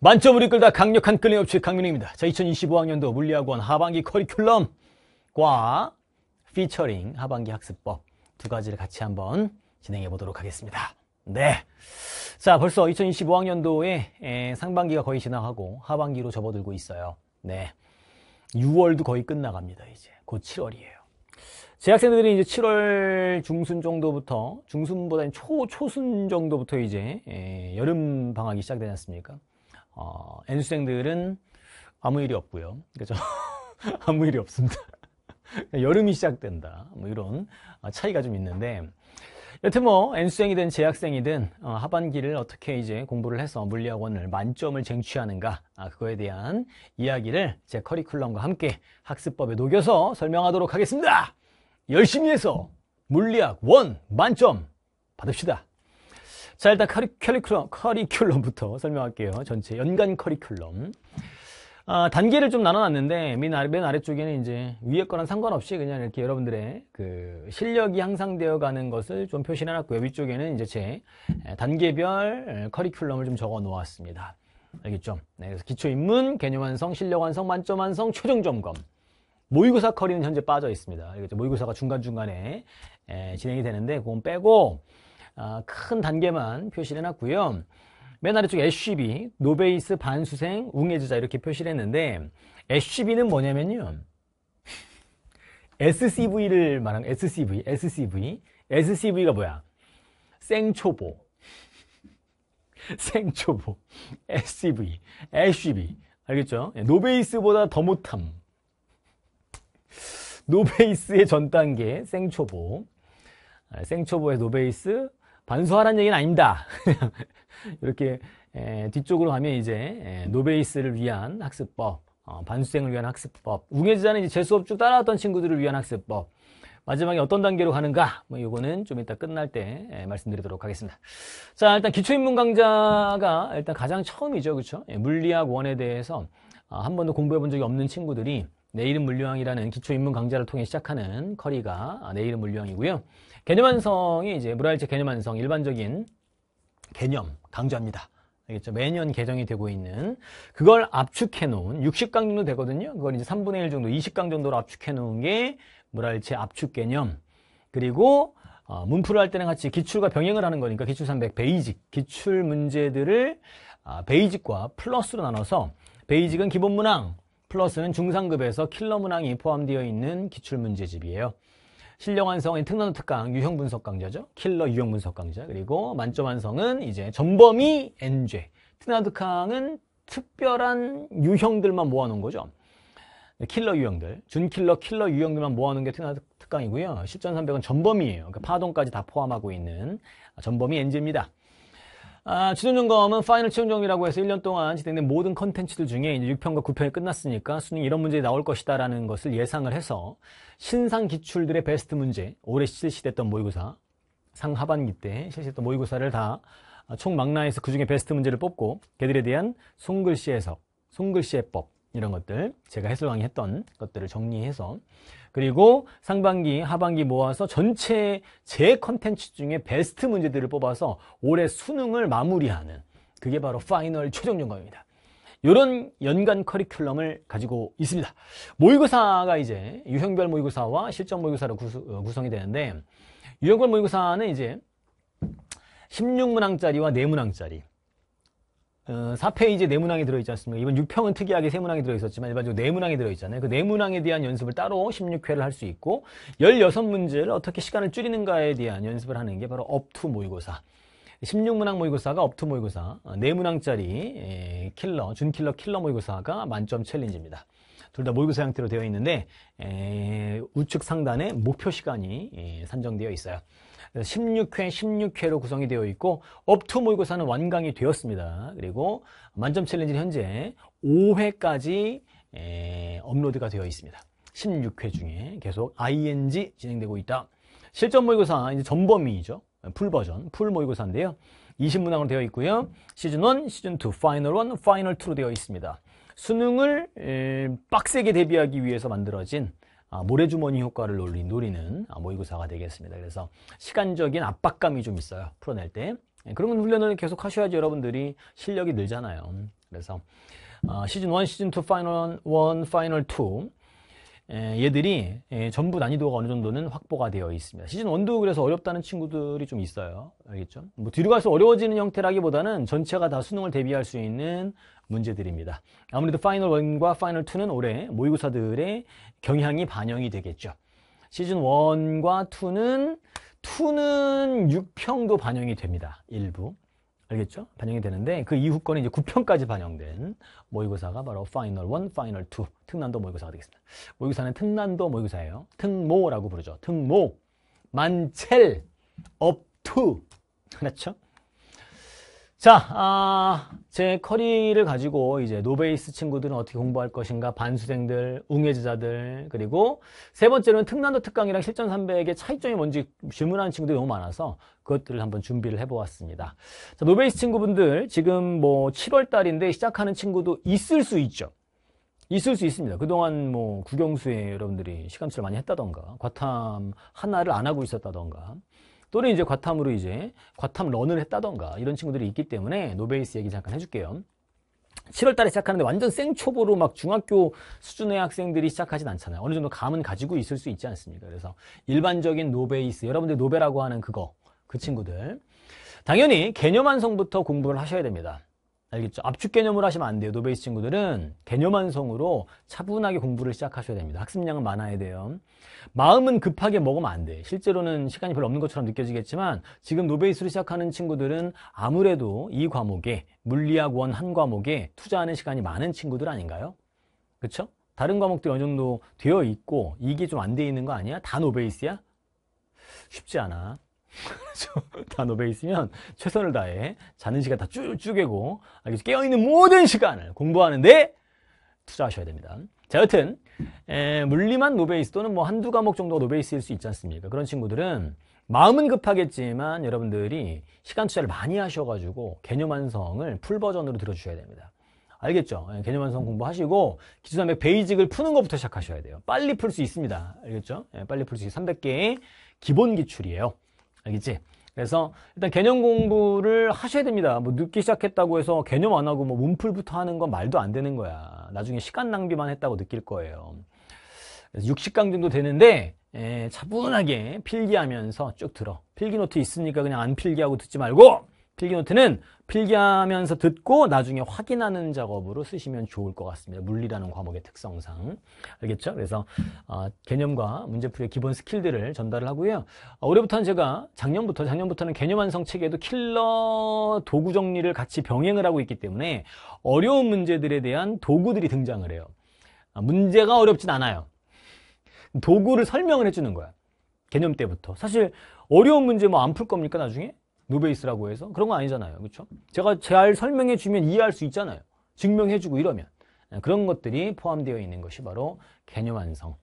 만점을 이끌다 강력한 끌림없이 강민입니다. 자, 2025학년도 물리학원 하반기 커리큘럼과 피처링 하반기 학습법 두 가지를 같이 한번 진행해 보도록 하겠습니다. 네. 자, 벌써 2025학년도에 에, 상반기가 거의 지나가고 하반기로 접어들고 있어요. 네. 6월도 거의 끝나갑니다, 이제. 곧 7월이에요. 재학생들이 이제 7월 중순 정도부터, 중순보다는 초, 초순 정도부터 이제, 에, 여름 방학이 시작되지 않습니까? 어, N수생들은 아무 일이 없고요. 그죠? 아무 일이 없습니다. 여름이 시작된다. 뭐 이런 어, 차이가 좀 있는데 여튼 뭐 N수생이든 재학생이든 어, 하반기를 어떻게 이제 공부를 해서 물리학원을 만점을 쟁취하는가 아, 그거에 대한 이야기를 제 커리큘럼과 함께 학습법에 녹여서 설명하도록 하겠습니다. 열심히 해서 물리학 원 만점 받읍시다. 자, 일단 커리, 큘럼, 커리큘럼부터 설명할게요. 전체 연간 커리큘럼. 아, 단계를 좀 나눠놨는데 맨, 아래, 맨 아래쪽에는 이제 위에 거랑 상관없이 그냥 이렇게 여러분들의 그 실력이 향상되어 가는 것을 좀 표시를 해놨고요. 위쪽에는 이제 제 단계별 커리큘럼을 좀 적어 놓았습니다. 알겠죠? 네, 그래서 기초 입문, 개념 완성, 실력 완성, 만점 완성, 최종 점검. 모의고사 커리는 현재 빠져 있습니다. 모의고사가 중간중간에 에, 진행이 되는데 그건 빼고 아, 큰 단계만 표시를 해놨고요. 맨 아래쪽 s HB, 노베이스, 반수생, 웅해주자 이렇게 표시를 했는데 s c b 는 뭐냐면요. SCV를 말한 SCV, SCV, SCV가 뭐야? 생초보, 생초보, SCV, SCV 알겠죠? 예, 노베이스보다 더 못함. 노베이스의 전 단계 생초보, 아, 생초보의 노베이스, 반수하라는 얘기는 아닙니다. 이렇게 에, 뒤쪽으로 가면 이제 에, 노베이스를 위한 학습법, 어, 반수생을 위한 학습법, 우계지자는 이제 재수업 쭉 따라왔던 친구들을 위한 학습법, 마지막에 어떤 단계로 가는가 뭐 이거는 좀 이따 끝날 때 에, 말씀드리도록 하겠습니다 자 일단 기초인문 강좌가 일단 가장 처음이죠 그렇죠 물리학 원에 대해서 아, 한 번도 공부해 본 적이 없는 친구들이 내일은 물리학이라는 기초인문 강좌를 통해 시작하는 커리가 아, 내일은 물리학이고요 개념 완성이 이제 무라일체 개념 완성 일반적인 개념 강조합니다. 알겠죠? 매년 개정이 되고 있는 그걸 압축해 놓은 60강 정도 되거든요. 그걸 이제 3분의 1 정도, 20강 정도로 압축해 놓은 게 무랄체 압축 개념. 그리고 어, 문풀을 할 때는 같이 기출과 병행을 하는 거니까 기출 300 베이직, 기출 문제들을 아, 베이직과 플러스로 나눠서 베이직은 기본 문항, 플러스는 중상급에서 킬러 문항이 포함되어 있는 기출 문제집이에요. 신령 완성의 특난 특강 유형 분석 강좌죠. 킬러 유형 분석 강좌. 그리고 만점 완성은 이제 전범이 엔죄. 특난 특강은 특별한 유형들만 모아놓은 거죠. 킬러 유형들, 준킬러, 킬러 유형들만 모아놓은 게 특나 특강이고요. 실전 300은 전범이에요. 그러니까 파동까지 다 포함하고 있는 전범이 엔지입니다. 아, 지도점검은 파이널 채용점이라고 해서 1년 동안 진행된 모든 컨텐츠들 중에 이제 6편과 9편이 끝났으니까 수능 이런 문제가 나올 것이다라는 것을 예상을 해서 신상 기출들의 베스트 문제, 올해 실시됐던 모의고사, 상하반기 때 실시했던 모의고사를 다총망라해서그 중에 베스트 문제를 뽑고 걔들에 대한 손글씨 해석, 손글씨 해법 이런 것들 제가 해설강의 했던 것들을 정리해서 그리고 상반기, 하반기 모아서 전체 제 컨텐츠 중에 베스트 문제들을 뽑아서 올해 수능을 마무리하는 그게 바로 파이널 최종 연과입니다. 이런 연간 커리큘럼을 가지고 있습니다. 모의고사가 이제 유형별 모의고사와 실전 모의고사로 구수, 어, 성이 되는데 유형별 모의고사는 이제 16문항짜리와 4문항짜리 4페이지에 어, 네 문항이 들어있지 않습니까? 이번 6평은 특이하게 세 문항이 들어있었지만 일반적으로 네 문항이 들어있잖아요. 그네 문항에 대한 연습을 따로 16회를 할 수 있고 16문제를 어떻게 시간을 줄이는가에 대한 연습을 하는 게 바로 업투 모의고사 16문항 모의고사가 업투 모의고사 어, 네문항짜리 예, 킬러, 준킬러 킬러 모의고사가 만점 챌린지입니다. 둘 다 모의고사 형태로 되어 있는데 예, 우측 상단에 목표 시간이 예, 산정되어 있어요. 16회, 16회로 구성이 되어 있고 업투 모의고사는 완강이 되었습니다. 그리고 만점 챌린지는 현재 5회까지 에, 업로드가 되어 있습니다. 16회 중에 계속 ING 진행되고 있다. 실전 모의고사 이제 전범위죠. 이풀 버전, 풀 모의고사인데요. 20문항으로 되어 있고요. 시즌 1, 시즌 2, 파이널 1, 파이널 2로 되어 있습니다. 수능을 에, 빡세게 대비하기 위해서 만들어진 아, 모래주머니 효과를 노리는 아, 모의고사가 되겠습니다. 그래서 시간적인 압박감이 좀 있어요. 풀어낼 때. 예, 그러면 훈련을 계속 하셔야지 여러분들이 실력이 늘잖아요. 그래서 어, 시즌 1, 시즌 2, 파이널 1, 파이널 2 예, 얘들이 예, 전부 난이도가 어느 정도는 확보가 되어 있습니다. 시즌 1도 그래서 어렵다는 친구들이 좀 있어요. 알겠죠? 뭐 뒤로 갈수록 어려워지는 형태라기보다는 전체가 다 수능을 대비할 수 있는 문제들입니다. 아무래도 파이널 1과 파이널 2는 올해 모의고사들의 경향이 반영이 되겠죠. 시즌 1과 2는 2는 6평도 반영이 됩니다. 일부. 알겠죠? 반영이 되는데 그 이후 건이 이제 9편까지 반영된 모의고사가 바로 파이널 1, 파이널 2 특난도 모의고사가 되겠습니다. 모의고사는 특난도 모의고사예요. 특모라고 부르죠. 특모, 만첼, 업투 그렇죠? 자, 아, 제 커리를 가지고 이제 노베이스 친구들은 어떻게 공부할 것인가, 반수생들, 웅예제자들, 그리고 세 번째는 특난도 특강이랑 실전 300의 차이점이 뭔지 질문하는 친구도 너무 많아서 그것들을 한번 준비를 해보았습니다. 자, 노베이스 친구분들 지금 뭐 7월 달인데 시작하는 친구도 있을 수 있죠. 있을 수 있습니다. 그동안 뭐 국영수에 여러분들이 시간치를 많이 했다던가 과탐 하나를 안 하고 있었다던가 또는 이제 과탐으로 이제 과탐 런을 했다던가 이런 친구들이 있기 때문에 노베이스 얘기 잠깐 해줄게요. 7월 달에 시작하는데 완전 생초보로 막 중학교 수준의 학생들이 시작하진 않잖아요. 어느 정도 감은 가지고 있을 수 있지 않습니까? 그래서 일반적인 노베이스, 여러분들 노베라고 하는 그거, 그 친구들. 당연히 개념 완성부터 공부를 하셔야 됩니다. 알겠죠? 압축 개념으로 하시면 안 돼요. 노베이스 친구들은 개념 완성으로 차분하게 공부를 시작하셔야 됩니다. 학습량은 많아야 돼요. 마음은 급하게 먹으면 안 돼. 실제로는 시간이 별로 없는 것처럼 느껴지겠지만 지금 노베이스를 시작하는 친구들은 아무래도 이 과목에 물리학 원 한 과목에 투자하는 시간이 많은 친구들 아닌가요? 그렇죠? 다른 과목도 어느 정도 되어 있고 이게 좀 안 돼 있는 거 아니야? 다 노베이스야? 쉽지 않아. 다 노베 있으면 최선을 다해 자는 시간 다쭉쭉이고 깨어있는 모든 시간을 공부하는데 투자하셔야 됩니다. 자, 여튼 에, 물리만 노베이스 또는 뭐 한두 과목 정도가 노베이스일 수 있지 않습니까? 그런 친구들은 마음은 급하겠지만 여러분들이 시간 투자를 많이 하셔가지고 개념 완성을 풀 버전으로 들어주셔야 됩니다. 알겠죠? 예, 개념 완성 공부하시고 기초 3 0 베이직을 푸는 것부터 시작하셔야 돼요. 빨리 풀 수 있습니다. 알겠죠? 예, 빨리 풀 수 있어요. 300개의 기본 기출이에요. 알겠지? 그래서 일단 개념 공부를 하셔야 됩니다. 뭐 늦게 시작했다고 해서 개념 안 하고 뭐문풀부터 하는 건 말도 안 되는 거야. 나중에 시간 낭비만 했다고 느낄 거예요. 그래서 60강 정도 되는데 에, 예, 차분하게 필기하면서 쭉 들어. 필기노트 있으니까 그냥 안 필기하고 듣지 말고 필기노트는 필기하면서 듣고 나중에 확인하는 작업으로 쓰시면 좋을 것 같습니다. 물리라는 과목의 특성상. 알겠죠? 그래서 어, 개념과 문제풀이의 기본 스킬들을 전달을 하고요. 올해부터는 제가 작년부터, 작년부터는 개념 완성 체계도 킬러 도구 정리를 같이 병행을 하고 있기 때문에 어려운 문제들에 대한 도구들이 등장을 해요. 아, 문제가 어렵진 않아요. 도구를 설명을 해주는 거야. 개념 때부터. 사실 어려운 문제 뭐 안 풀 겁니까 나중에? 노베이스라고 해서 그런 건 아니잖아요. 그렇죠? 제가 잘 설명해 주면 이해할 수 있잖아요. 증명해 주고 이러면 예, 그런 것들이 포함되어 있는 것이 바로 개념 완성.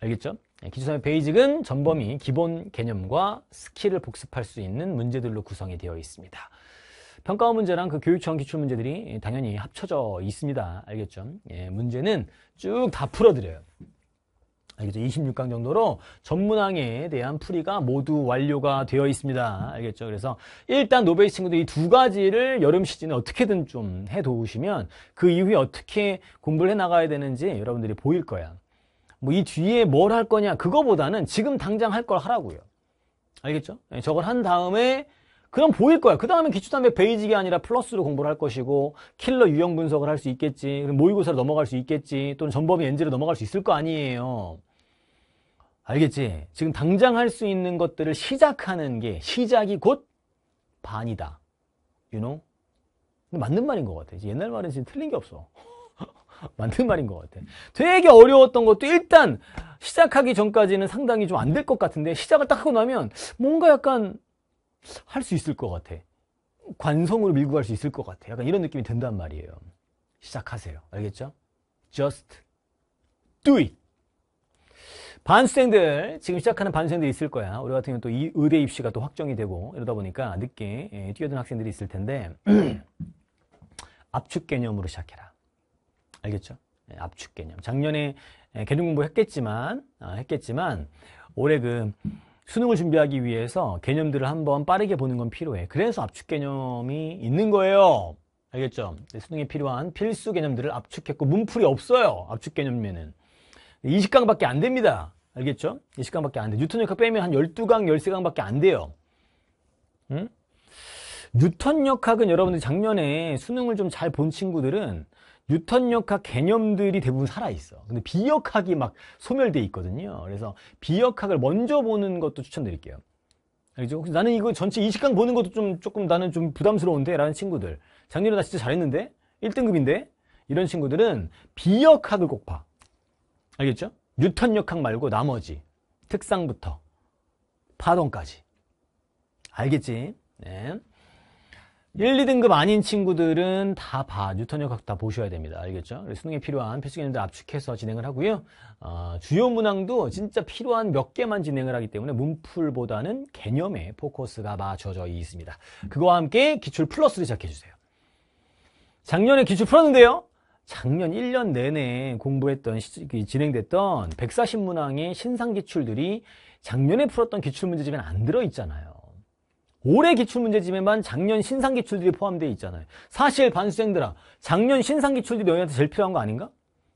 알겠죠? 예, 기초사회 베이직은 전범위 기본 개념과 스킬을 복습할 수 있는 문제들로 구성이 되어 있습니다. 평가원 문제랑 그 교육청 기출 문제들이 당연히 합쳐져 있습니다. 알겠죠? 예, 문제는 쭉 다 풀어드려요. 알겠죠? 26강 정도로 전문항에 대한 풀이가 모두 완료가 되어 있습니다. 알겠죠? 그래서 일단 노베이 친구들 이 두 가지를 여름 시즌에 어떻게든 좀 해놓으시면 그 이후에 어떻게 공부를 해나가야 되는지 여러분들이 보일 거야. 뭐 이 뒤에 뭘 할 거냐 그거보다는 지금 당장 할 걸 하라고요. 알겠죠? 예, 저걸 한 다음에 그럼 보일 거야. 그 다음에 기초단백 베이직이 아니라 플러스로 공부를 할 것이고 킬러 유형 분석을 할 수 있겠지. 모의고사로 넘어갈 수 있겠지. 또는 전범위 엔지로 넘어갈 수 있을 거 아니에요. 알겠지? 지금 당장 할 수 있는 것들을 시작하는 게 시작이 곧 반이다. You know? 맞는 말인 것 같아. 옛날 말은 지금 틀린 게 없어. 맞는 말인 것 같아. 되게 어려웠던 것도 일단 시작하기 전까지는 상당히 좀 안 될 것 같은데 시작을 딱 하고 나면 뭔가 약간 할수 있을 것 같아. 관성으로 밀고 갈 수 있을 것 같아. 약간 이런 느낌이 든단 말이에요. 시작하세요. 알겠죠? Just do it. 반수생들, 지금 시작하는 반수생들이 있을 거야. 우리 같은 경우는 또 이 의대 입시가 또 확정이 되고 이러다 보니까 늦게 예, 뛰어든 학생들이 있을 텐데 압축 개념으로 시작해라. 알겠죠? 예, 압축 개념. 작년에 예, 개념 공부 했겠지만, 아, 했겠지만 올해 그 수능을 준비하기 위해서 개념들을 한번 빠르게 보는 건 필요해. 그래서 압축 개념이 있는 거예요. 알겠죠? 수능에 필요한 필수 개념들을 압축했고 문풀이 없어요. 압축 개념에는. 20강밖에 안 됩니다. 알겠죠? 20강밖에 안 돼. 뉴턴 역학 빼면 한 12강, 13강밖에 안 돼요. 응? 뉴턴 역학은 여러분들 작년에 수능을 좀 잘 본 친구들은 유턴 역학 개념들이 대부분 살아있어. 근데 비역학이 막 소멸돼 있거든요. 그래서 비역학을 먼저 보는 것도 추천드릴게요. 알죠? 나는 이거 전체 20강 보는 것도 좀 조금 나는 좀 부담스러운데? 라는 친구들. 작년에 나 진짜 잘했는데? 1등급인데? 이런 친구들은 비역학을 꼭 봐. 알겠죠? 유턴 역학 말고 나머지. 특상부터 파동까지. 알겠지? 네. 1, 2등급 아닌 친구들은 다 봐. 뉴턴 역학 다 보셔야 됩니다. 알겠죠? 수능에 필요한 필수 개념들 압축해서 진행을 하고요. 어, 주요 문항도 진짜 필요한 몇 개만 진행을 하기 때문에 문풀보다는 개념에 포커스가 맞춰져 있습니다. 그거와 함께 기출 플러스를 시작해주세요. 작년에 기출 풀었는데요. 작년 1년 내내 공부했던 그 진행됐던 140문항의 신상 기출들이 작년에 풀었던 기출 문제집에는안 들어있잖아요. 올해 기출문제집에만 작년 신상기출들이 포함되어 있잖아요. 사실 반수생들아 작년 신상기출들이 너희한테 제일 필요한 거 아닌가?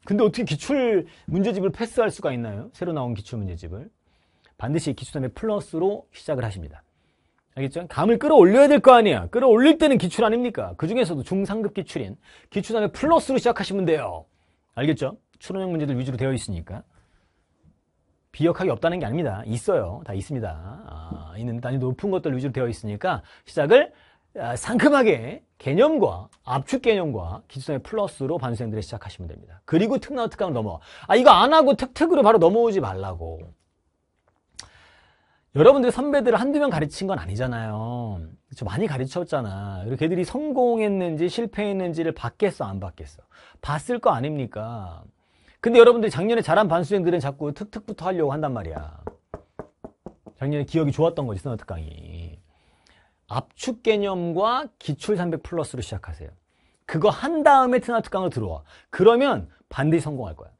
근데 어떻게 기출문제집을 패스할 수가 있나요? 새로 나온 기출문제집을. 반드시 기출담의 플러스로 시작을 하십니다. 알겠죠? 감을 끌어올려야 될 거 아니야. 끌어올릴 때는 기출 아닙니까? 그 중에서도 중상급 기출인 기출담의 플러스로 시작하시면 돼요. 알겠죠? 추론형 문제들 위주로 되어 있으니까. 비역학이 없다는 게 아닙니다. 있어요. 다 있습니다. 아, 있는 단위 높은 것들 위주로 되어 있으니까 시작을 아, 상큼하게 개념과 압축 개념과 기초성의 플러스로 반수생들을 시작하시면 됩니다. 그리고 특나와 특강을 넘어아 이거 안 하고 특특으로 바로 넘어오지 말라고. 여러분들이 선배들을 한두 명 가르친 건 아니잖아요. 그렇죠? 많이 가르쳤잖아. 그리고 걔들이 성공했는지 실패했는지를 봤겠어 안 봤겠어. 봤을 거 아닙니까? 근데 여러분들이 작년에 잘한 반수생들은 자꾸 특특부터 하려고 한단 말이야. 작년에 기억이 좋았던 거지, 스어트강이 압축 개념과 기출 300 플러스로 시작하세요. 그거 한 다음에 트나 트강으로 들어와. 그러면 반드시 성공할 거야.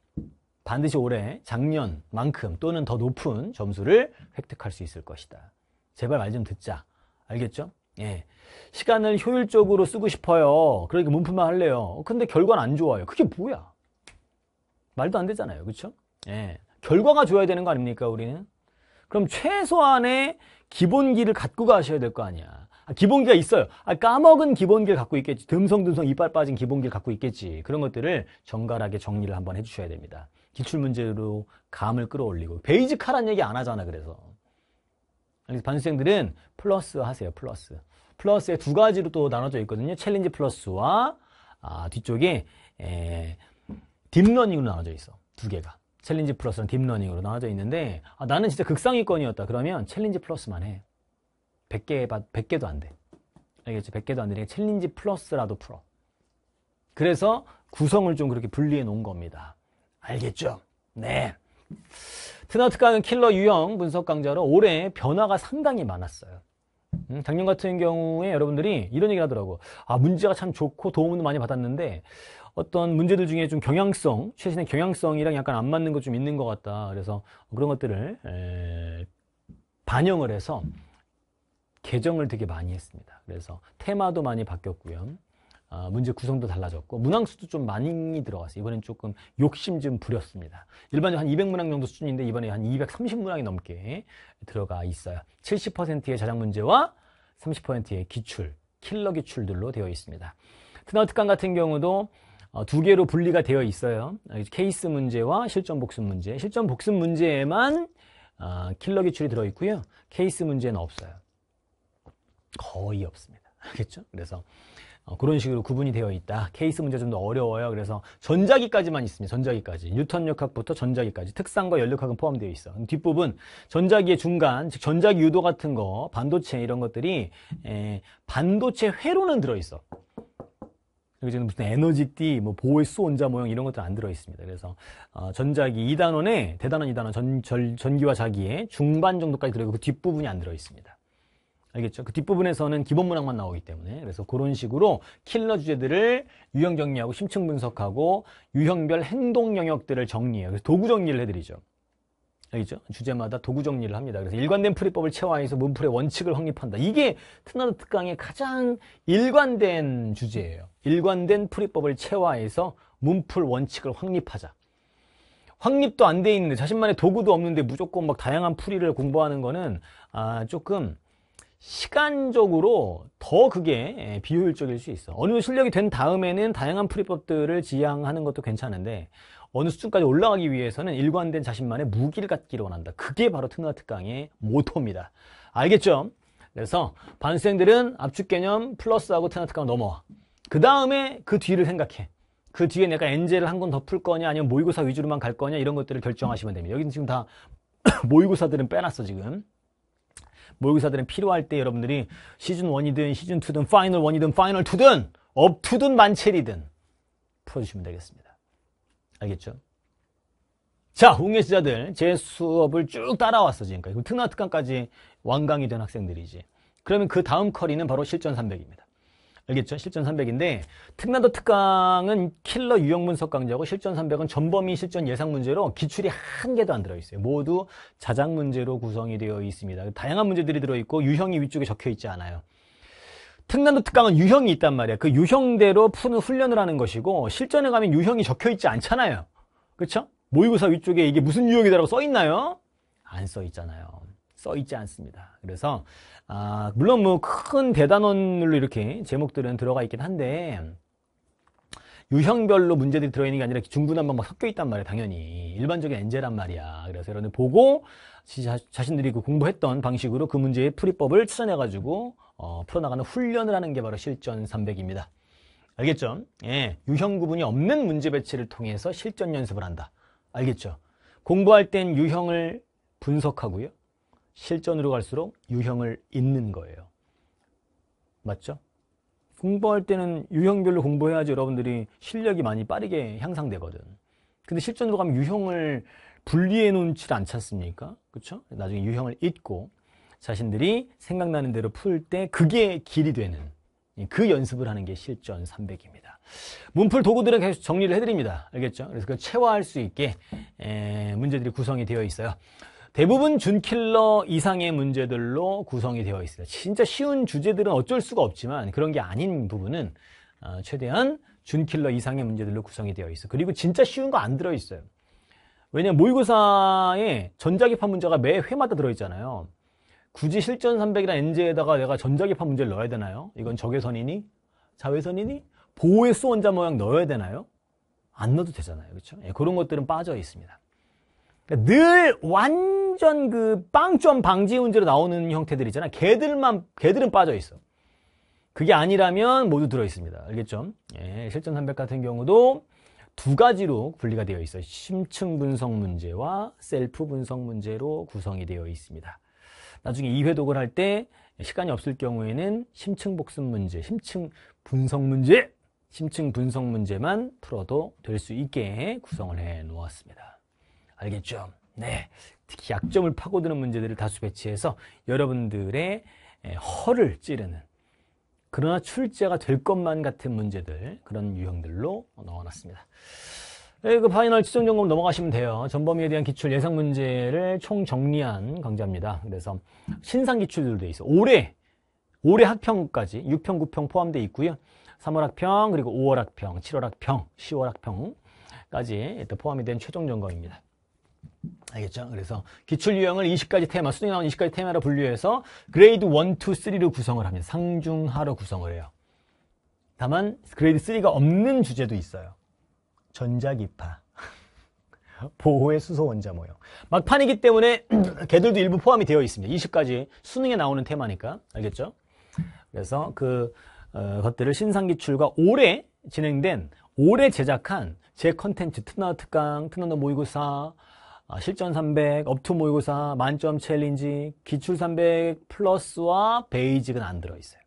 반드시 올해 작년만큼 또는 더 높은 점수를 획득할 수 있을 것이다. 제발 말 좀 듣자. 알겠죠? 예. 시간을 효율적으로 쓰고 싶어요. 그러니까 문풀만 할래요. 근데 결과는 안 좋아요. 그게 뭐야? 말도 안 되잖아요. 그렇죠? 예. 결과가 줘야 되는 거 아닙니까, 우리는? 그럼 최소한의 기본기를 갖고 가셔야 될 거 아니야. 아, 기본기가 있어요. 아, 까먹은 기본기를 갖고 있겠지. 듬성듬성 이빨 빠진 기본기를 갖고 있겠지. 그런 것들을 정갈하게 정리를 한번 해주셔야 됩니다. 기출문제로 감을 끌어올리고. 베이직하란 얘기 안 하잖아, 그래서. 그래서 반수생들은 플러스 하세요, 플러스. 플러스에 두 가지로 또 나눠져 있거든요. 챌린지 플러스와 아, 뒤쪽에 에, 딥러닝으로 나눠져 있어. 두 개가. 챌린지 플러스랑 딥러닝으로 나눠져 있는데 아, 나는 진짜 극상위권이었다. 그러면 챌린지 플러스만 해. 100개, 100개도 안 돼. 알겠지? 100개도 안 되니까 챌린지 플러스라도 풀어. 그래서 구성을 좀 그렇게 분리해 놓은 겁니다. 알겠죠? 네. 트나트카는 킬러 유형 분석 강좌로 올해 변화가 상당히 많았어요. 음, 작년 같은 경우에 여러분들이 이런 얘기 하더라고. 아, 문제가 참 좋고 도움도 많이 받았는데 어떤 문제들 중에 좀 경향성, 최신의 경향성이랑 약간 안 맞는 것 좀 있는 것 같다. 그래서 그런 것들을 에, 반영을 해서 개정을 되게 많이 했습니다. 그래서 테마도 많이 바뀌었고요. 아, 문제 구성도 달라졌고 문항수도 좀 많이 들어갔어요. 이번엔 조금 욕심 좀 부렸습니다. 일반적으로 한 200문항 정도 수준인데 이번에 한 230문항이 넘게 들어가 있어요. 70%의 자작 문제와 30%의 기출, 킬러 기출들로 되어 있습니다. 트나우트강 같은 경우도 어, 두 개로 분리가 되어 있어요. 아, 케이스 문제와 실전 복습 문제. 실전 복습 문제에만 아, 킬러 기출이 들어 있고요. 케이스 문제는 없어요. 거의 없습니다. 알겠죠? 그래서 어, 그런 식으로 구분이 되어 있다. 케이스 문제 좀 더 어려워요. 그래서 전자기까지만 있습니다. 전자기까지. 뉴턴 역학부터 전자기까지. 특성과 연력학은 포함되어 있어. 뒷부분 전자기의 중간, 즉 전자기 유도 같은 거, 반도체 이런 것들이 반도체 회로는 들어 있어. 여기고지 무슨 에너지띠, 뭐 보이스 원자 모형 이런 것도안 들어 있습니다. 그래서 어, 전자기 2단원에 대단원 2단원 전, 전, 전기와 자기의 중반 정도까지 들어있고 그 뒷부분이 안 들어 있습니다. 알겠죠? 그 뒷부분에서는 기본 문항만 나오기 때문에 그래서 그런 식으로 킬러 주제들을 유형 정리하고 심층 분석하고 유형별 행동 영역들을 정리해요. 그래서 도구 정리를 해드리죠. 알겠죠? 주제마다 도구 정리를 합니다. 그래서 일관된 풀이법을 체화해서 문풀의 원칙을 확립한다. 이게 트나드 특강의 가장 일관된 주제예요. 일관된 풀이법을 체화해서 문풀 원칙을 확립하자. 확립도 안 돼 있는데 자신만의 도구도 없는데 무조건 막 다양한 풀이를 공부하는 거는 아 조금 시간적으로 더 그게 예, 비효율적일 수 있어. 어느 정도 실력이 된 다음에는 다양한 풀이법들을 지향하는 것도 괜찮은데 어느 수준까지 올라가기 위해서는 일관된 자신만의 무기를 갖기를 원한다. 그게 바로 특가특강의 모토입니다. 알겠죠? 그래서 반수생들은 압축 개념 플러스하고 특가특강 넘어와. 그 다음에 그 뒤를 생각해. 그 뒤에 내가 엔젤을 한건더풀 거냐 아니면 모의고사 위주로만 갈 거냐 이런 것들을 결정하시면 됩니다. 여기는 지금 다 모의고사들은 빼놨어 지금. 모의고사들은 필요할 때 여러분들이 시즌 1이든 시즌 2든 파이널 1이든 파이널 2든 업투든 만체리든 풀어주시면 되겠습니다. 알겠죠? 자, 공예시자들 제 수업을 쭉 따라왔어 지금까지. 특나 특강까지 완강이 된 학생들이지. 그러면 그 다음 커리는 바로 실전 300입니다. 알겠죠? 실전 300인데 특난도 특강은 킬러 유형문 석강좌고 실전 300은 전범위 실전 예상 문제로 기출이 한 개도 안 들어있어요. 모두 자작 문제로 구성이 되어 있습니다. 다양한 문제들이 들어있고 유형이 위쪽에 적혀있지 않아요. 특난도 특강은 유형이 있단 말이야. 그 유형대로 푸는 훈련을 하는 것이고 실전에 가면 유형이 적혀있지 않잖아요. 그렇죠? 모의고사 위쪽에 이게 무슨 유형이다라고 써있나요? 안 써있잖아요. 써있지 않습니다. 그래서 아, 물론 뭐 큰 대단원으로 이렇게 제목들은 들어가 있긴 한데 유형별로 문제들이 들어있는 게 아니라 중구난방 막 뭐 섞여 있단 말이야 당연히 일반적인 엔젤란 말이야 그래서 여러분 보고 자신들이 그 공부했던 방식으로 그 문제의 풀이법을 추천해 가지고 어, 풀어나가는 훈련을 하는 게 바로 실전 300입니다 알겠죠? 예, 유형 구분이 없는 문제 배치를 통해서 실전 연습을 한다 알겠죠? 공부할 땐 유형을 분석하고요 실전으로 갈수록 유형을 잇는 거예요. 맞죠? 공부할 때는 유형별로 공부해야지 여러분들이 실력이 많이 빠르게 향상되거든. 근데 실전으로 가면 유형을 분리해 놓지 않지 않습니까? 그렇죠? 나중에 유형을 잇고 자신들이 생각나는 대로 풀 때 그게 길이 되는 그 연습을 하는 게 실전 300입니다. 문풀 도구들은 계속 정리를 해드립니다. 알겠죠? 그래서 그 체화할 수 있게 문제들이 구성이 되어 있어요. 대부분 준킬러 이상의 문제들로 구성이 되어 있어요. 진짜 쉬운 주제들은 어쩔 수가 없지만 그런 게 아닌 부분은 어, 최대한 준킬러 이상의 문제들로 구성이 되어 있어. 요 그리고 진짜 쉬운 거 안 들어 있어요. 왜냐 면 모의고사에 전자기판 문제가 매 회마다 들어 있잖아요. 굳이 실전 300이나 NJ에다가 내가 전자기판 문제를 넣어야 되나요? 이건 적외선이니 자외선이니 보호의 수원자 모양 넣어야 되나요? 안 넣어도 되잖아요. 그렇죠? 예, 그런 것들은 빠져 있습니다. 그러니까 늘 완전 그 빵점 방지 문제로 나오는 형태들 이잖아 개들만 개들은 빠져 있어. 그게 아니라면 모두 들어 있습니다. 알겠죠? 예, 실전 300 같은 경우도 두 가지로 분리가 되어 있어요. 심층 분석 문제와 셀프 분석 문제로 구성이 되어 있습니다. 나중에 2회 독을 할 때 시간이 없을 경우에는 심층 복습 문제, 심층 분석 문제, 심층 분석 문제만 풀어도 될 수 있게 구성을 해 놓았습니다. 알겠죠? 네. 특히 약점을 파고드는 문제들을 다수 배치해서 여러분들의 허를 찌르는 그러나 출제가 될 것만 같은 문제들 그런 유형들로 넣어놨습니다. 네, 그 파이널 추정 점검 넘어가시면 돼요. 전범위에 대한 기출 예상 문제를 총 정리한 강좌입니다. 그래서 신상 기출들도 있어. 올해 올해 학평까지 6평, 9평 포함되어 있고요. 3월 학평, 그리고 5월 학평, 7월 학평, 10월 학평까지 포함이 된 최종 점검입니다. 알겠죠? 그래서 기출 유형을 20가지 테마, 수능에 나온 20가지 테마로 분류해서 그레이드 1, 2, 3로 구성을 합니다. 상중하로 구성을 해요. 다만 그레이드 3가 없는 주제도 있어요. 전자기파, 보호의 수소 원자 모형. 막판이기 때문에 걔들도 일부 포함이 되어 있습니다. 20가지 수능에 나오는 테마니까 알겠죠? 그래서 그 어, 것들을 신상기출과 올해 진행된 올해 제작한 제 컨텐츠 특나 특강, 특나 노 모의고사, 아, 실전 300, 업투 모의고사, 만점 챌린지, 기출 300 플러스와 베이직은 안 들어있어요.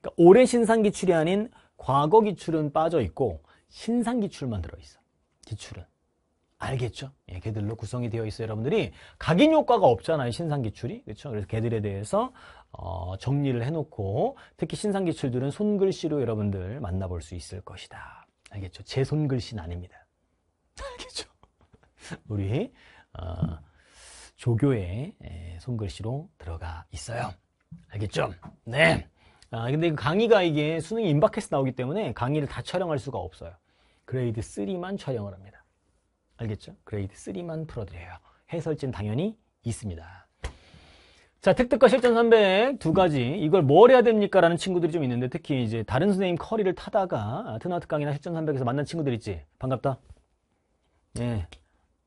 그러니까 올해 신상 기출이 아닌 과거 기출은 빠져 있고 신상 기출만 들어있어. 기출은. 알겠죠? 예, 걔들로 구성이 되어 있어요. 여러분들이 각인 효과가 없잖아요. 신상 기출이. 그렇죠? 그래서 걔들에 대해서 어, 정리를 해놓고 특히 신상 기출들은 손글씨로 여러분들 만나볼 수 있을 것이다. 알겠죠? 제 손글씨는 아닙니다. 알겠죠? 우리 어, 조교의 손글씨로 들어가 있어요. 알겠죠? 네. 아, 근데 그 강의가 이게 수능이 임박해서 나오기 때문에 강의를 다 촬영할 수가 없어요. 그레이드 3만 촬영을 합니다. 알겠죠? 그레이드 3만 풀어드려요. 해설진 당연히 있습니다. 자, 특특과 실전 300 두 가지. 이걸 뭘 해야 됩니까? 라는 친구들이 좀 있는데 특히 이제 다른 선생님 커리를 타다가 트나우트 아, 강이나 실전 300에서 만난 친구들 있지. 반갑다. 네.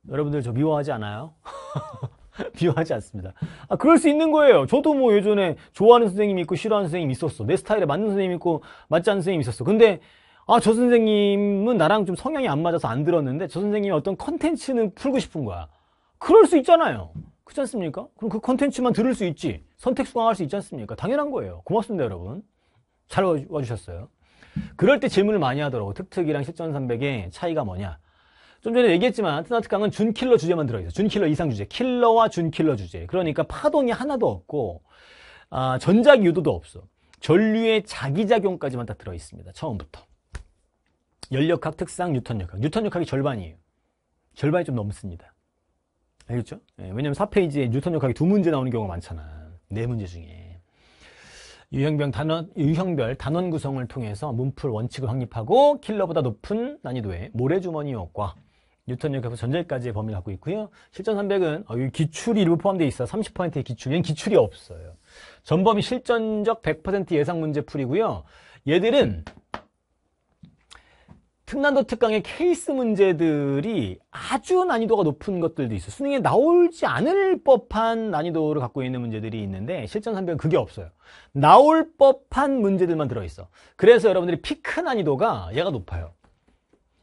여러분들 저 미워하지 않아요? 미워하지 않습니다. 아, 그럴 수 있는 거예요. 저도 뭐 예전에 좋아하는 선생님이 있고 싫어하는 선생님이 있었어. 내 스타일에 맞는 선생님이 있고 맞지 않는 선생님이 있었어. 근데 아, 저 선생님은 나랑 좀 성향이 안 맞아서 안 들었는데 저 선생님이 어떤 컨텐츠는 풀고 싶은 거야. 그럴 수 있잖아요. 그렇지 않습니까? 그럼 그 컨텐츠만 들을 수 있지. 선택 수강할 수 있지 않습니까? 당연한 거예요. 고맙습니다, 여러분. 잘 와주셨어요. 그럴 때 질문을 많이 하더라고. 특특이랑 실전 300의 차이가 뭐냐? 좀 전에 얘기했지만 트나트강은 준킬러 주제만 들어있어요. 준킬러 이상 주제. 킬러와 준킬러 주제. 그러니까 파동이 하나도 없고 아, 전작 유도도 없어. 전류의 자기작용까지만 딱 들어있습니다. 처음부터. 연력학 특상 뉴턴 역학. 뉴턴 역학이 절반이에요. 절반이 좀 넘습니다. 알겠죠? 네, 왜냐면 4페이지에 뉴턴 역학이 두 문제 나오는 경우가 많잖아. 네 문제 중에. 유형별 단원, 유형별 단원 구성을 통해서 문풀 원칙을 확립하고 킬러보다 높은 난이도의 모래주머니 효과, 뉴턴력에서 전제까지의 범위를 갖고 있고요. 실전 300은 어, 기출이 일부 포함되어 있어 30%의 기출. 얘는 기출이 없어요. 전범이 실전적 100% 예상 문제 풀이고요. 얘들은 특난도 특강의 케이스 문제들이 아주 난이도가 높은 것들도 있어요. 수능에 나올지 않을 법한 난이도를 갖고 있는 문제들이 있는데 실전 300은 그게 없어요. 나올 법한 문제들만 들어있어. 그래서 여러분들이 피크 난이도가 얘가 높아요.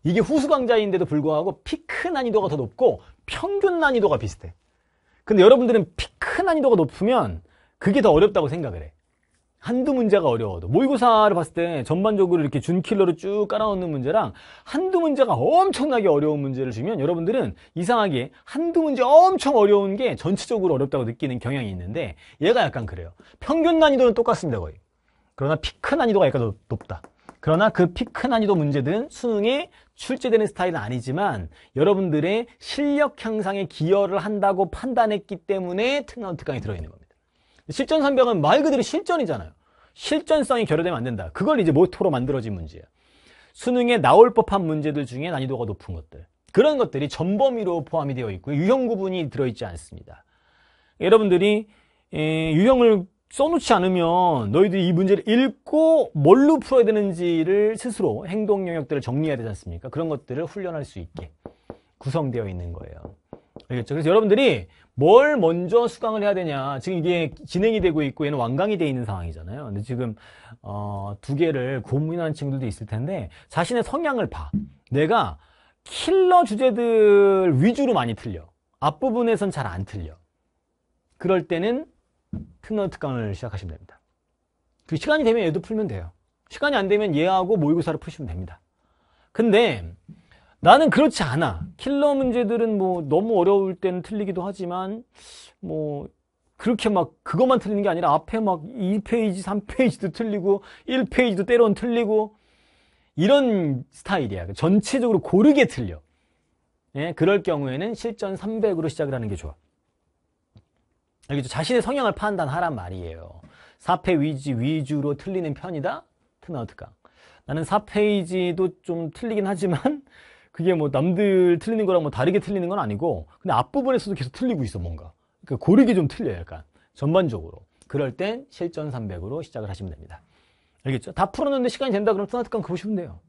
이게 후수강좌인데도 불구하고 피크 난이도가 더 높고 평균 난이도가 비슷해. 근데 여러분들은 피크 난이도가 높으면 그게 더 어렵다고 생각을 해. 한두 문제가 어려워도 모의고사를 봤을 때 전반적으로 이렇게 준킬러로 쭉 깔아놓는 문제랑 한두 문제가 엄청나게 어려운 문제를 주면 여러분들은 이상하게 한두 문제 엄청 어려운 게 전체적으로 어렵다고 느끼는 경향이 있는데 얘가 약간 그래요 평균 난이도는 똑같습니다 거의 그러나 피크 난이도가 약간 높다 그러나 그 피크 난이도 문제든 수능에 출제되는 스타일은 아니지만 여러분들의 실력 향상에 기여를 한다고 판단했기 때문에 특강 특강이 들어있는 겁니다. 실전 선병은 말 그대로 실전이잖아요. 실전성이 결여되면 안 된다. 그걸 이제 모토로 만들어진 문제예요 수능에 나올 법한 문제들 중에 난이도가 높은 것들. 그런 것들이 전범위로 포함이 되어 있고 유형 구분이 들어있지 않습니다. 여러분들이 유형을 써놓지 않으면 너희들이 이 문제를 읽고 뭘로 풀어야 되는지를 스스로 행동 영역들을 정리해야 되지 않습니까? 그런 것들을 훈련할 수 있게 구성되어 있는 거예요. 알겠죠? 그래서 여러분들이 뭘 먼저 수강을 해야 되냐. 지금 이게 진행이 되고 있고 얘는 완강이 되어 있는 상황이잖아요. 근데 지금 어, 두 개를 고민하는 친구들도 있을 텐데 자신의 성향을 봐. 내가 킬러 주제들 위주로 많이 틀려. 앞부분에선 잘 안 틀려. 그럴 때는 특론 특강을 시작하시면 됩니다. 그 시간이 되면 얘도 풀면 돼요. 시간이 안 되면 얘하고 모의고사를 푸시면 됩니다. 근데 나는 그렇지 않아. 킬러 문제들은 뭐 너무 어려울 때는 틀리기도 하지만 뭐 그렇게 막 그것만 틀리는 게 아니라 앞에 막 2페이지, 3페이지도 틀리고 1페이지도 때론 틀리고 이런 스타일이야. 전체적으로 고르게 틀려. 예, 그럴 경우에는 실전 300으로 시작을 하는 게 좋아. 여기서 자신의 성향을 판단하란 말이에요. 사페 위지 위주로 틀리는 편이다? 트나우트가. 나는 4페이지도 좀 틀리긴 하지만 그게 뭐 남들 틀리는 거랑 뭐 다르게 틀리는 건 아니고 근데 앞부분에서도 계속 틀리고 있어 뭔가. 그러니까 고르기 좀 틀려요 약간. 전반적으로. 그럴 땐 실전 300으로 시작을 하시면 됩니다. 알겠죠? 다 풀었는데 시간이 된다 그럼면나우트강그거시면 돼요.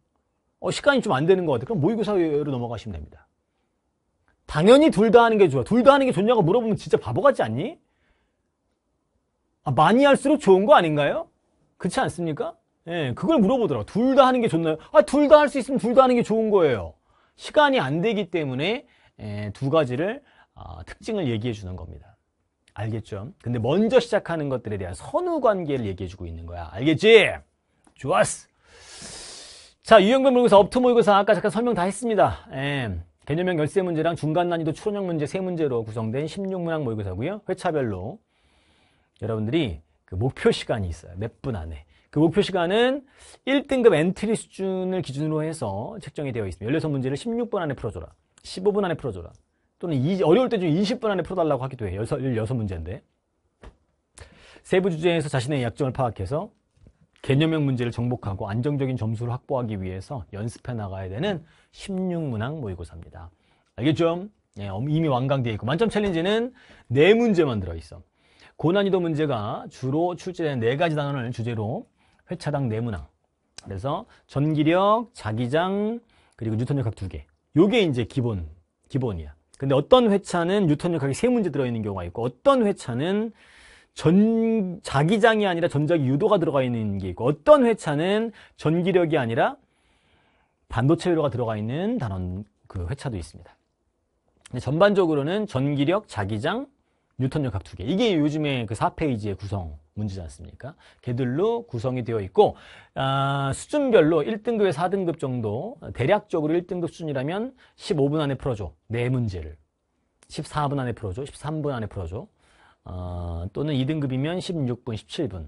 어, 시간이 좀 안 되는 것 같아. 그럼 모의고사로 넘어가시면 됩니다. 당연히 둘 다 하는 게 좋아. 둘 다 하는 게 좋냐고 물어보면 진짜 바보 같지 않니? 아, 많이 할수록 좋은 거 아닌가요? 그렇지 않습니까? 예, 그걸 물어보더라고. 둘 다 하는 게 좋나요? 아, 둘 다 할 수 있으면 둘 다 하는 게 좋은 거예요. 시간이 안 되기 때문에 예, 두 가지를 어, 특징을 얘기해 주는 겁니다. 알겠죠? 근데 먼저 시작하는 것들에 대한 선후 관계를 얘기해 주고 있는 거야. 알겠지? 좋았어. 자, 유형별 모의고사, 업트 모의고사 아까 잠깐 설명 다 했습니다. 예. 개념형 열세 문제랑 중간 난이도 추론형 문제 세 문제로 구성된 16문항 모의고사고요. 회차별로 여러분들이 그 목표 시간이 있어요. 몇 분 안에. 그 목표 시간은 1등급 엔트리 수준을 기준으로 해서 책정이 되어 있습니다. 16문제를 16분 안에 풀어줘라. 15분 안에 풀어줘라. 또는 이, 어려울 때좀 20분 안에 풀어달라고 하기도 해요. 16문제인데. 세부 주제에서 자신의 약점을 파악해서 개념형 문제를 정복하고 안정적인 점수를 확보하기 위해서 연습해 나가야 되는 16문항 모의고사입니다. 알겠죠? 예, 이미 완강되어 있고 만점 챌린지는 4문제만 들어있어. 고난이도 문제가 주로 출제된 4가지 단원을 주제로 회차당 4문항. 그래서 전기력, 자기장, 그리고 뉴턴역학 2개. 요게 이제 기본, 기본이야. 근데 어떤 회차는 뉴턴역학이 3문제 들어있는 경우가 있고 어떤 회차는 전 자기장이 아니라 전자기 유도가 들어가 있는 게 있고 어떤 회차는 전기력이 아니라 반도체 유도가 들어가 있는 단원 그 회차도 있습니다. 전반적으로는 전기력, 자기장, 뉴턴역학 두 개. 이게 요즘에 그 4페이지의 구성 문제지 않습니까? 걔들로 구성이 되어 있고 아, 수준별로 1등급에 4등급 정도 대략적으로 1등급 수준이라면 15분 안에 풀어줘. 네 문제를. 14분 안에 풀어줘. 13분 안에 풀어줘. 어, 또는 2등급이면 16분, 17분,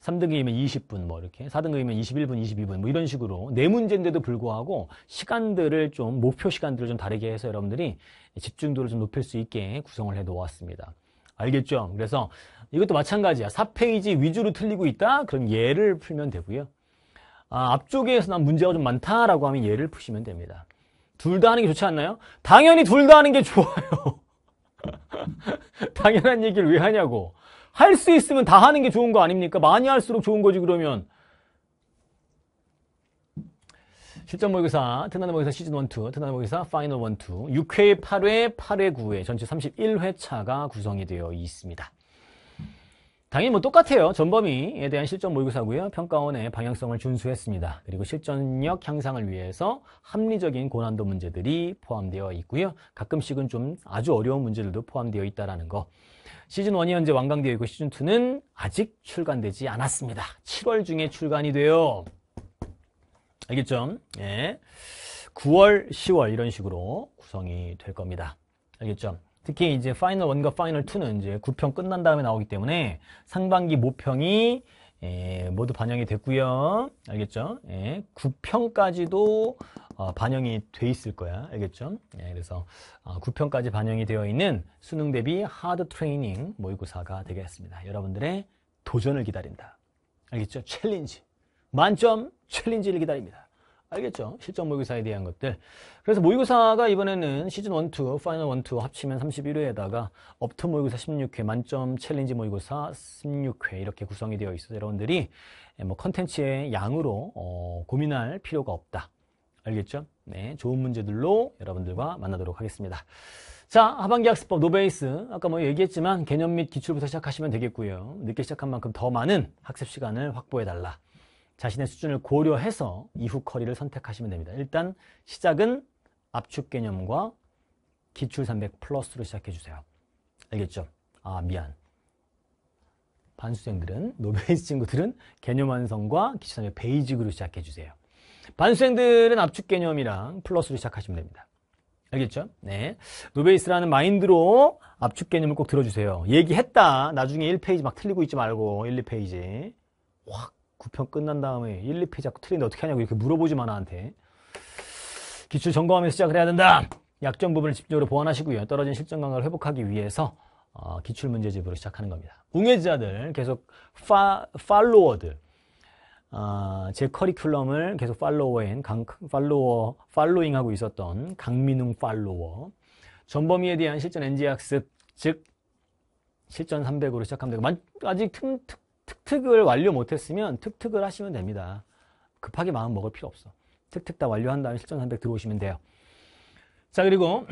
3등급이면 20분 뭐 이렇게 4등급이면 21분, 22분 뭐 이런 식으로 네 문제인데도 불구하고 시간들을 좀 목표 시간들을 좀 다르게 해서 여러분들이 집중도를 좀 높일 수 있게 구성을 해 놓았습니다. 알겠죠? 그래서 이것도 마찬가지야. 4페이지 위주로 틀리고 있다? 그럼 예를 풀면 되고요. 아, 앞쪽에서 난 문제가 좀 많다라고 하면 예를 푸시면 됩니다. 둘 다 하는 게 좋지 않나요? 당연히 둘 다 하는 게 좋아요. 당연한 얘기를 왜 하냐고. 할 수 있으면 다 하는 게 좋은 거 아닙니까? 많이 할수록 좋은 거지, 그러면. 실전 모의고사, 트나나 모의고사 시즌 1, 2, 트나나 모의고사 파이널 1, 2, 6회, 8회, 8회, 9회, 전체 31회차가 구성이 되어 있습니다. 당연히 뭐 똑같아요. 전범위에 대한 실전 모의고사고요. 평가원의 방향성을 준수했습니다. 그리고 실전력 향상을 위해서 합리적인 고난도 문제들이 포함되어 있고요. 가끔씩은 좀 아주 어려운 문제들도 포함되어 있다는 거. 시즌 1이 현재 완강되어 있고 시즌 2는 아직 출간되지 않았습니다. 7월 중에 출간이 돼요. 알겠죠? 예. 9월, 10월 이런 식으로 구성이 될 겁니다. 알겠죠? 특히 이제 파이널 1과 파이널 2는 이제 9평 끝난 다음에 나오기 때문에 상반기 모평이 예, 모두 반영이 됐고요. 알겠죠? 예, 9평까지도 어, 반영이 돼 있을 거야. 알겠죠? 예, 그래서 어, 9평까지 반영이 되어 있는 수능 대비 하드 트레이닝 모의고사가 되겠습니다. 여러분들의 도전을 기다린다. 알겠죠? 챌린지. 만점 챌린지를 기다립니다. 알겠죠? 실전 모의고사에 대한 것들. 그래서 모의고사가 이번에는 시즌 1, 2, 파이널 1, 2 합치면 31회에다가 업트 모의고사 16회, 만점 챌린지 모의고사 16회 이렇게 구성이 되어 있어서 여러분들이 예, 뭐 컨텐츠의 양으로 어, 고민할 필요가 없다. 알겠죠? 네, 좋은 문제들로 여러분들과 만나도록 하겠습니다. 자, 하반기 학습법 노베이스 아까 뭐 얘기했지만 개념 및 기출부터 시작하시면 되겠고요. 늦게 시작한 만큼 더 많은 학습 시간을 확보해 달라. 자신의 수준을 고려해서 이후 커리를 선택하시면 됩니다. 일단 시작은 압축 개념과 기출 300 플러스로 시작해 주세요. 알겠죠? 아 미안. 반수생들은 노베이스 친구들은 개념 완성과 기출 300 베이직으로 시작해 주세요. 반수생들은 압축 개념이랑 플러스로 시작하시면 됩니다. 알겠죠? 네. 노베이스라는 마인드로 압축 개념을 꼭 들어주세요. 얘기했다. 나중에 1페이지 막 틀리고 있지 말고 1, 2페이지 확 9편 끝난 다음에 1, 2페이지 자꾸 틀린데 어떻게 하냐고 이렇게 물어보지마 나한테. 기출 점검하면서 시작을 해야 된다. 약점 부분을 집중적으로 보완하시고요. 떨어진 실전 감각을 회복하기 위해서 어, 기출 문제집으로 시작하는 겁니다. 웅해자들 계속 파, 팔로워들 어, 제 커리큘럼을 계속 팔로워인 강, 팔로워 팔로잉하고 있었던 강민웅 팔로워 전범위에 대한 실전 NG 학습 즉 실전 300으로 시작하면 되고 아직 틈, 틈, 특특을 완료 못했으면 특특을 하시면 됩니다. 급하게 마음 먹을 필요 없어. 특특 다 완료한 다음에 실전 300 들어오시면 돼요. 자 그리고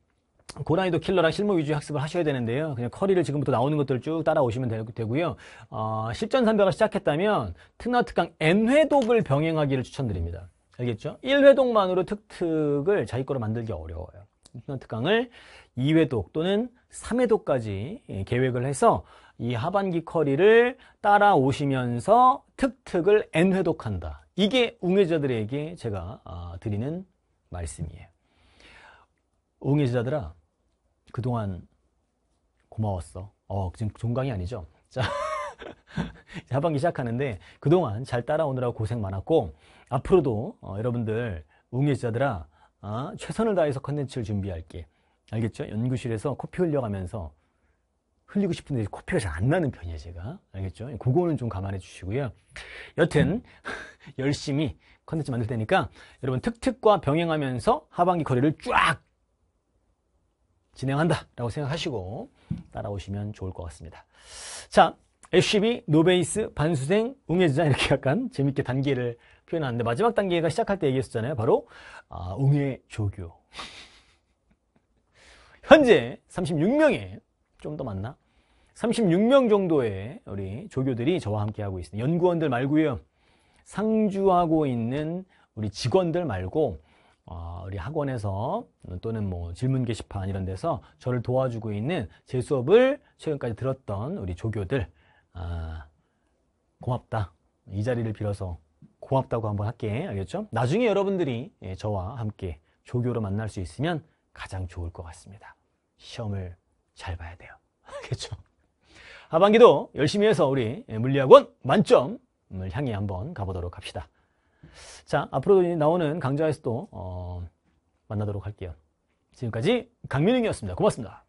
고난이도 킬러랑 실무 위주 학습을 하셔야 되는데요. 그냥 커리를 지금부터 나오는 것들을 쭉 따라오시면 되, 고요 어, 실전 300을 시작했다면 특나 특강 N회독을 병행하기를 추천드립니다. 알겠죠? 1회독만으로 특특을 자기 거로 만들기 어려워요. 특나 특강을 2회독 또는 3회독까지 계획을 해서 이 하반기 커리를 따라오시면서 특특을 N 회독한다. 이게 웅해자들에게 제가 아, 드리는 말씀이에요. 웅해자들아, 그동안 고마웠어. 어, 지금 종강이 아니죠? 자, 하반기 시작하는데 그동안 잘 따라오느라 고생 많았고 앞으로도 어, 여러분들 웅해자들아 어, 아, 최선을 다해서 컨텐츠를 준비할게. 알겠죠? 연구실에서 코피 흘려가면서 흘리고 싶은데 코피가 잘 안 나는 편이에요 제가 알겠죠? 그거는 좀 감안해 주시고요 여튼 열심히 컨텐츠 만들 테니까 여러분 특특과 병행하면서 하반기 거리를쫙 진행한다 라고 생각하시고 따라오시면 좋을 것 같습니다 자 f c b 노베이스, 반수생, 응해주자 이렇게 약간 재밌게 단계를 표현하는데 마지막 단계가 시작할 때 얘기했었잖아요 바로 아, 웅해 조교 현재 36명의 좀더 많나? 36명 정도의 우리 조교들이 저와 함께 하고 있습니다. 연구원들 말고요. 상주하고 있는 우리 직원들 말고 어, 우리 학원에서 또는 뭐 질문 게시판 이런 데서 저를 도와주고 있는 제 수업을 최근까지 들었던 우리 조교들 아, 고맙다. 이 자리를 빌어서 고맙다고 한번 할게. 알겠죠? 나중에 여러분들이 예, 저와 함께 조교로 만날 수 있으면 가장 좋을 것 같습니다. 시험을 잘 봐야 돼요. 알겠죠? 그렇죠? 하반기도 열심히 해서 우리 물리학원 만점을 향해 한번 가보도록 합시다. 자, 앞으로도 나오는 강좌에서도 어, 만나도록 할게요. 지금까지 강민웅이었습니다. 고맙습니다.